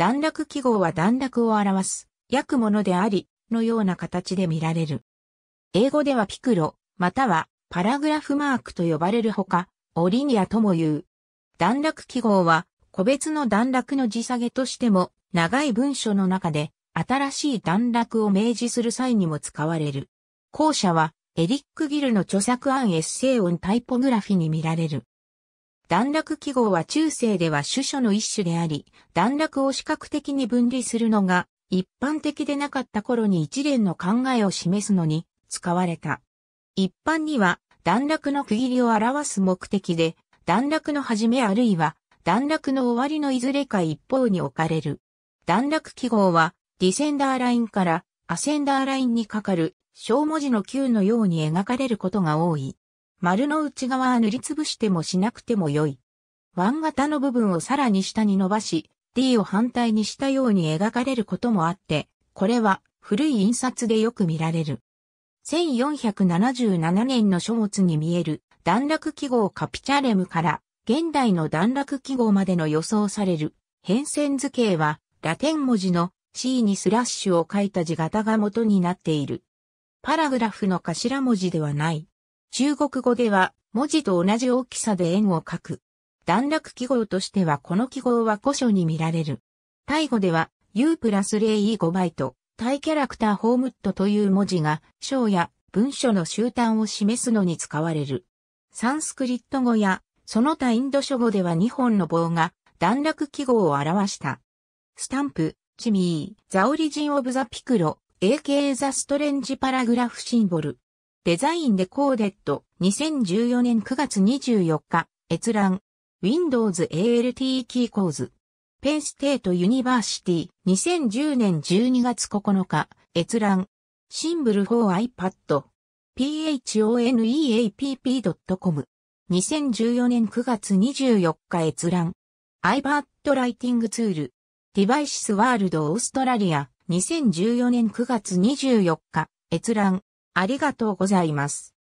段落記号は段落を表す、訳ものであり、のような形で見られる。英語ではピクロ、またはパラグラフマークと呼ばれるほか、オリニアとも言う。段落記号は、個別の段落の字下げとしても、長い文書の中で、新しい段落を明示する際にも使われる。後者は、エリック・ギルの著作案エッセイオンタイポグラフィに見られる。段落記号は中世では主書の一種であり、段落を視覚的に分離するのが一般的でなかった頃に一連の考えを示すのに使われた。一般には段落の区切りを表す目的で、段落の始めあるいは段落の終わりのいずれか一方に置かれる。段落記号はディセンダーラインからアセンダーラインにかかる小文字の Q のように描かれることが多い。丸の内側は塗りつぶしてもしなくても良い。ン型の部分をさらに下に伸ばし、D を反対にしたように描かれることもあって、これは古い印刷でよく見られる。1477年の書物に見える段落記号カピチャレムから現代の段落記号までの予想される変遷図形はラテン文字の C にスラッシュを書いた字型が元になっている。パラグラフの頭文字ではない。中国語では文字と同じ大きさで円を書く。段落記号としてはこの記号は古書に見られる。タイ語では U プラス 0E5 バイト、タイキャラクターホームットという文字が章や文書の終端を示すのに使われる。サンスクリット語やその他インド書語では2本の棒が段落記号を表した。スタンプ、チミー、ザオリジンオブザピクロ、AK ザストレンジパラグラフシンボル。デザインデコーデット2014年9月24日閲覧 Windows ALT キー構図ペンステートユニバーシティ2010年12月9日閲覧シンブル 4iPad phoneapp.com 2014年9月24日閲覧 iPad ライティングツールディバイシスワールドオーストラリア2014年9月24日閲覧ありがとうございます。